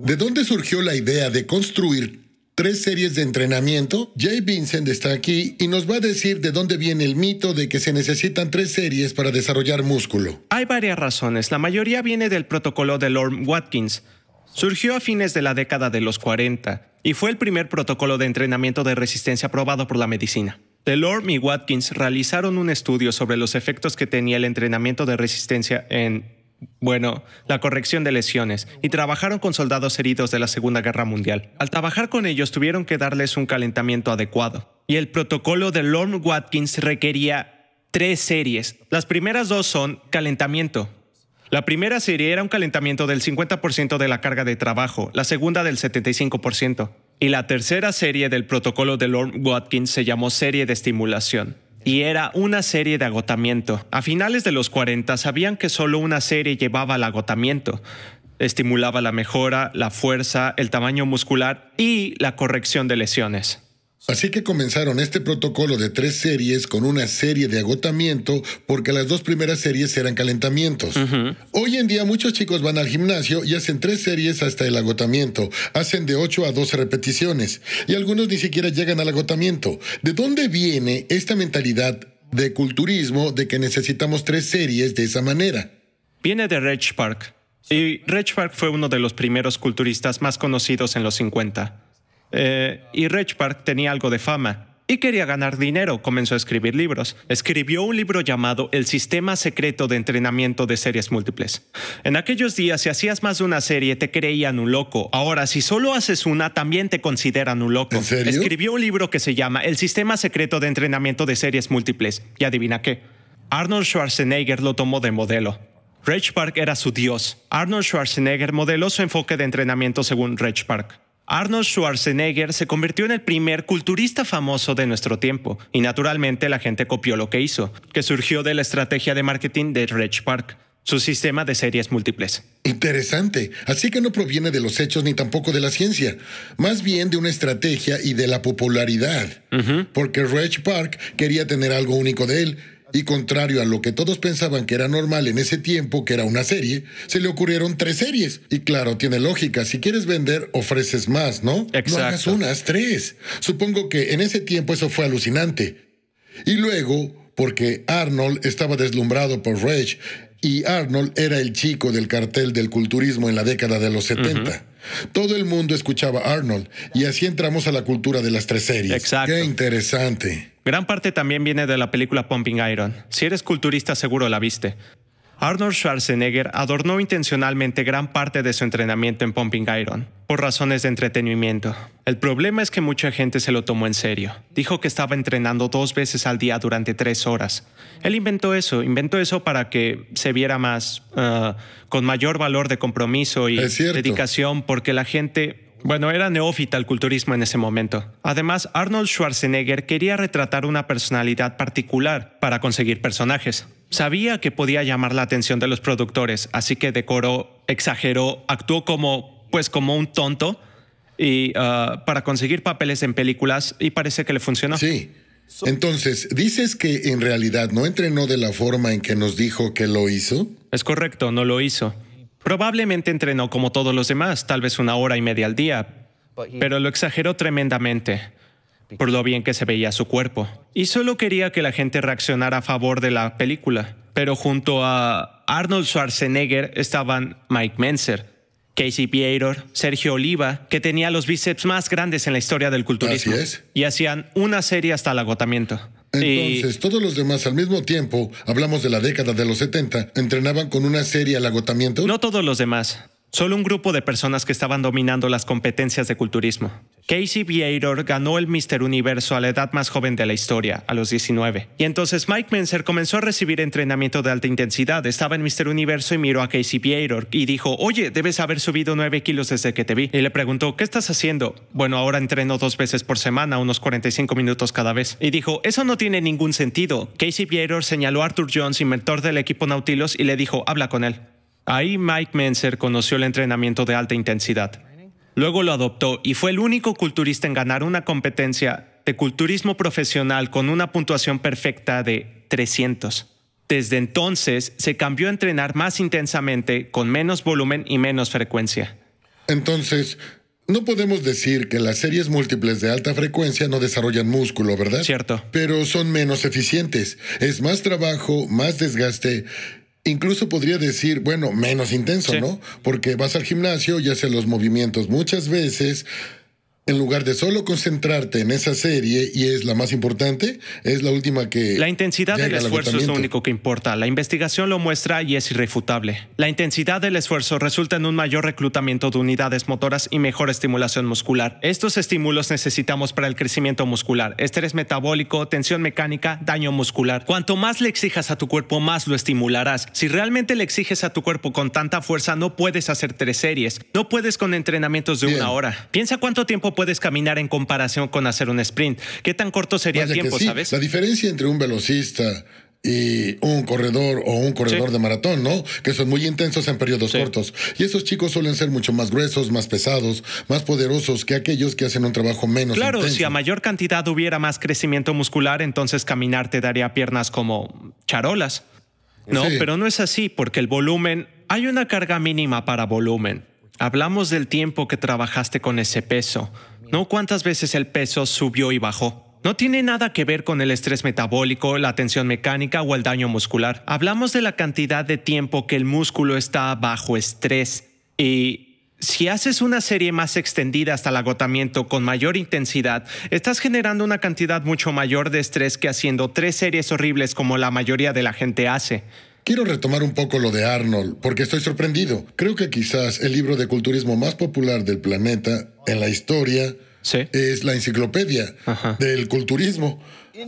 ¿De dónde surgió la idea de construir tres series de entrenamiento? Jay Vincent está aquí y nos va a decir de dónde viene el mito de que se necesitan tres series para desarrollar músculo. Hay varias razones. La mayoría viene del protocolo de Lorne Watkins. Surgió a fines de la década de los 40 y fue el primer protocolo de entrenamiento de resistencia aprobado por la medicina. Delorme y Watkins realizaron un estudio sobre los efectos que tenía el entrenamiento de resistencia en bueno, la corrección de lesiones, y trabajaron con soldados heridos de la Segunda Guerra Mundial. Al trabajar con ellos tuvieron que darles un calentamiento adecuado, y el protocolo de Lorne Watkins requería tres series. Las primeras dos son calentamiento. La primera serie era un calentamiento del 50% de la carga de trabajo, la segunda del 75%, y la tercera serie del protocolo de Lorne Watkins se llamó serie de estimulación y era una serie de agotamiento. A finales de los 40 sabían que solo una serie llevaba al agotamiento. Estimulaba la mejora, la fuerza, el tamaño muscular y la corrección de lesiones. Así que comenzaron este protocolo de tres series con una serie de agotamiento porque las dos primeras series eran calentamientos. Hoy en día muchos chicos van al gimnasio y hacen tres series hasta el agotamiento. Hacen de 8 a 12 repeticiones y algunos ni siquiera llegan al agotamiento. ¿De dónde viene esta mentalidad de culturismo de que necesitamos tres series de esa manera? Viene de Reg Park. Y Reg Park fue uno de los primeros culturistas más conocidos en los 50. Eh, y Reg Park tenía algo de fama. Y quería ganar dinero, comenzó a escribir libros. Escribió un libro llamado El Sistema Secreto de Entrenamiento de Series Múltiples. En aquellos días, si hacías más de una serie, te creían un loco. Ahora, si solo haces una, también te consideran un loco. Escribió un libro que se llama El Sistema Secreto de Entrenamiento de Series Múltiples. Y adivina qué. Arnold Schwarzenegger lo tomó de modelo. Reg Park era su dios. Arnold Schwarzenegger modeló su enfoque de entrenamiento según Reg Park. Arnold Schwarzenegger se convirtió en el primer culturista famoso de nuestro tiempo, y naturalmente la gente copió lo que hizo, que surgió de la estrategia de marketing de Reg Park, su sistema de series múltiples. Interesante. Así que no proviene de los hechos ni tampoco de la ciencia, más bien de una estrategia y de la popularidad. Porque Reg Park quería tener algo único de él y contrario a lo que todos pensaban que era normal en ese tiempo, que era una serie, se le ocurrieron tres series. Y claro, tiene lógica. Si quieres vender, ofreces más, ¿no? Exacto. No hagas unas, tres. Supongo que en ese tiempo eso fue alucinante. Y luego, porque Arnold estaba deslumbrado por Rage y Arnold era el chico del cartel del culturismo en la década de los 70. Todo el mundo escuchaba Arnold y así entramos a la cultura de las tres series. Qué interesante. Gran parte también viene de la película Pumping Iron. Si eres culturista seguro la viste. Arnold Schwarzenegger adornó intencionalmente gran parte de su entrenamiento en Pumping Iron, por razones de entretenimiento. El problema es que mucha gente se lo tomó en serio. Dijo que estaba entrenando dos veces al día durante tres horas. Él inventó eso, inventó eso para que se viera más, eh, con mayor valor de compromiso y dedicación, porque la gente bueno, era neófita al culturismo en ese momento. Además, Arnold Schwarzenegger quería retratar una personalidad particular para conseguir personajes. Sabía que podía llamar la atención de los productores, así que decoró, exageró, actuó como, pues, como un tonto y ah, para conseguir papeles en películas y parece que le funcionó. Sí. Entonces, dices que en realidad no entrenó de la forma en que nos dijo que lo hizo. Es correcto, no lo hizo. Probablemente entrenó como todos los demás, tal vez una hora y media al día, pero lo exageró tremendamente por lo bien que se veía su cuerpo. Y solo quería que la gente reaccionara a favor de la película. Pero junto a Arnold Schwarzenegger estaban Mike Menzer, Casey Pieror, Sergio Oliva, que tenía los bíceps más grandes en la historia del culturismo. Y hacían una serie hasta el agotamiento. Entonces, todos los demás al mismo tiempo, hablamos de la década de los 70, entrenaban con una serie al agotamiento. No todos los demás. Solo un grupo de personas que estaban dominando las competencias de culturismo. Casey Viator ganó el Mr. Universo a la edad más joven de la historia, a los 19. Y entonces Mike Menzer comenzó a recibir entrenamiento de alta intensidad. Estaba en Mister Universo y miró a Casey Viator y dijo, oye, debes haber subido 9 kilos desde que te vi. Y le preguntó, ¿qué estás haciendo? Bueno, ahora entreno dos veces por semana, unos 45 minutos cada vez. Y dijo, eso no tiene ningún sentido. Casey Viator señaló a Arthur Jones, inventor del equipo Nautilus, y le dijo, habla con él. Ahí Mike Menzer conoció el entrenamiento de alta intensidad. Luego lo adoptó y fue el único culturista en ganar una competencia de culturismo profesional con una puntuación perfecta de 300. Desde entonces se cambió a entrenar más intensamente, con menos volumen y menos frecuencia. Entonces, no podemos decir que las series múltiples de alta frecuencia no desarrollan músculo, ¿verdad? Cierto. Pero son menos eficientes. Es más trabajo, más desgaste Incluso podría decir, bueno, menos intenso, ¿no? Porque vas al gimnasio y haces los movimientos muchas veces, en lugar de solo concentrarte en esa serie y es la más importante, es la última que... La intensidad del esfuerzo es lo único que importa. La investigación lo muestra y es irrefutable. La intensidad del esfuerzo resulta en un mayor reclutamiento de unidades motoras y mejor estimulación muscular. Estos estímulos necesitamos para el crecimiento muscular, estrés metabólico, tensión mecánica, daño muscular. Cuanto más le exijas a tu cuerpo, más lo estimularás. Si realmente le exiges a tu cuerpo con tanta fuerza, no puedes hacer tres series. No puedes con entrenamientos de una hora. Piensa cuánto tiempo puedes caminar en comparación con hacer un sprint. ¿Qué tan corto sería el tiempo, sabes? La diferencia entre un velocista y un corredor o un corredor de maratón, ¿no? Que son muy intensos en periodos cortos. Y esos chicos suelen ser mucho más gruesos, más pesados, más poderosos que aquellos que hacen un trabajo menos claro, si a mayor cantidad hubiera más crecimiento muscular, entonces caminar te daría piernas como charolas. No, pero no es así, porque el volumen, hay una carga mínima para volumen. Hablamos del tiempo que trabajaste con ese peso. ¿No cuántas veces el peso subió y bajó? No tiene nada que ver con el estrés metabólico, la tensión mecánica o el daño muscular. Hablamos de la cantidad de tiempo que el músculo está bajo estrés. Y si haces una serie más extendida hasta el agotamiento con mayor intensidad, estás generando una cantidad mucho mayor de estrés que haciendo tres series horribles como la mayoría de la gente hace. Quiero retomar un poco lo de Arnold, porque estoy sorprendido. Creo que quizás el libro de culturismo más popular del planeta en la historia es la enciclopedia del culturismo.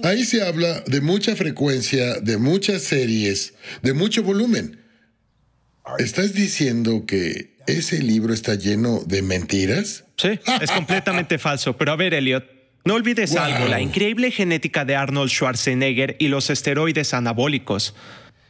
Ahí se habla de mucha frecuencia, de muchas series, de mucho volumen. ¿Estás diciendo que ese libro está lleno de mentiras? Sí, es completamente falso. Pero a ver, Elliot, no olvides algo, la increíble genética de Arnold Schwarzenegger y los esteroides anabólicos.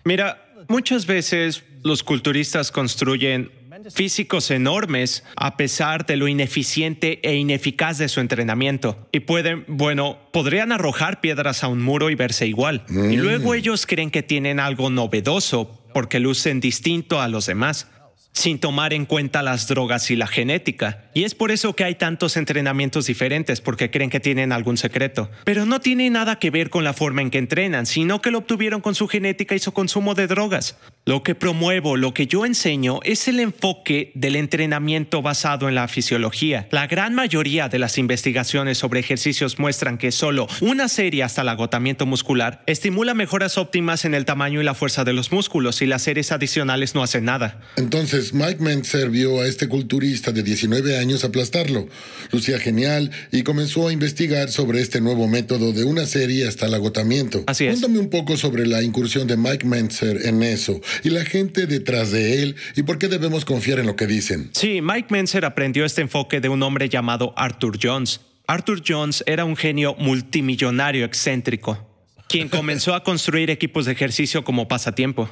Mira, muchas veces los culturistas construyen físicos enormes a pesar de lo ineficiente e ineficaz de su entrenamiento. Y pueden, bueno, podrían arrojar piedras a un muro y verse igual. Y mm. luego ellos creen que tienen algo novedoso porque lucen distinto a los demás, sin tomar en cuenta las drogas y la genética. Y es por eso que hay tantos entrenamientos diferentes, porque creen que tienen algún secreto. Pero no tiene nada que ver con la forma en que entrenan, sino que lo obtuvieron con su genética y su consumo de drogas. Lo que promuevo, lo que yo enseño, es el enfoque del entrenamiento basado en la fisiología. La gran mayoría de las investigaciones sobre ejercicios muestran que solo una serie hasta el agotamiento muscular estimula mejoras óptimas en el tamaño y la fuerza de los músculos y las series adicionales no hacen nada. Entonces, Mike Mentzer vio a este culturista de 19 años aplastarlo. Lucía genial y comenzó a investigar sobre este nuevo método de una serie hasta el agotamiento. Así Cuéntame un poco sobre la incursión de Mike Mentzer en eso y la gente detrás de él y por qué debemos confiar en lo que dicen. Sí, Mike Mentzer aprendió este enfoque de un hombre llamado Arthur Jones. Arthur Jones era un genio multimillonario excéntrico, quien comenzó a construir equipos de ejercicio como pasatiempo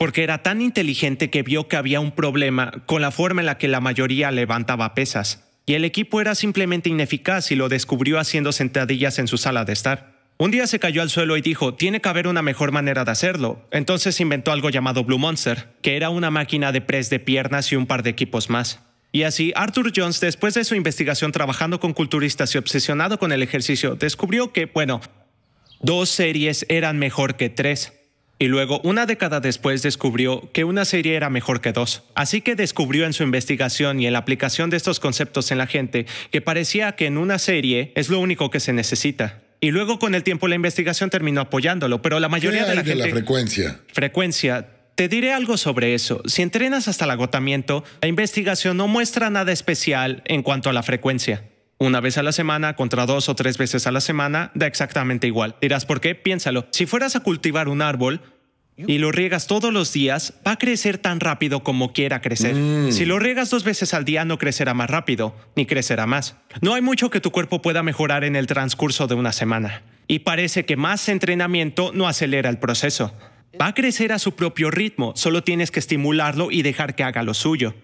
porque era tan inteligente que vio que había un problema con la forma en la que la mayoría levantaba pesas, y el equipo era simplemente ineficaz y lo descubrió haciendo sentadillas en su sala de estar. Un día se cayó al suelo y dijo, tiene que haber una mejor manera de hacerlo. Entonces inventó algo llamado Blue Monster, que era una máquina de press de piernas y un par de equipos más. Y así, Arthur Jones, después de su investigación trabajando con culturistas y obsesionado con el ejercicio, descubrió que, bueno, dos series eran mejor que tres y luego, una década después, descubrió que una serie era mejor que dos. Así que descubrió en su investigación y en la aplicación de estos conceptos en la gente que parecía que en una serie es lo único que se necesita. Y luego con el tiempo la investigación terminó apoyándolo, pero la mayoría de la de la frecuencia? Frecuencia. Te diré algo sobre eso. Si entrenas hasta el agotamiento, la investigación no muestra nada especial en cuanto a la frecuencia una vez a la semana contra dos o tres veces a la semana, da exactamente igual. Dirás, ¿por qué? Piénsalo. Si fueras a cultivar un árbol, y lo riegas todos los días, va a crecer tan rápido como quiera crecer. Mm. Si lo riegas dos veces al día, no crecerá más rápido, ni crecerá más. No hay mucho que tu cuerpo pueda mejorar en el transcurso de una semana. Y parece que más entrenamiento no acelera el proceso. Va a crecer a su propio ritmo, solo tienes que estimularlo y dejar que haga lo suyo.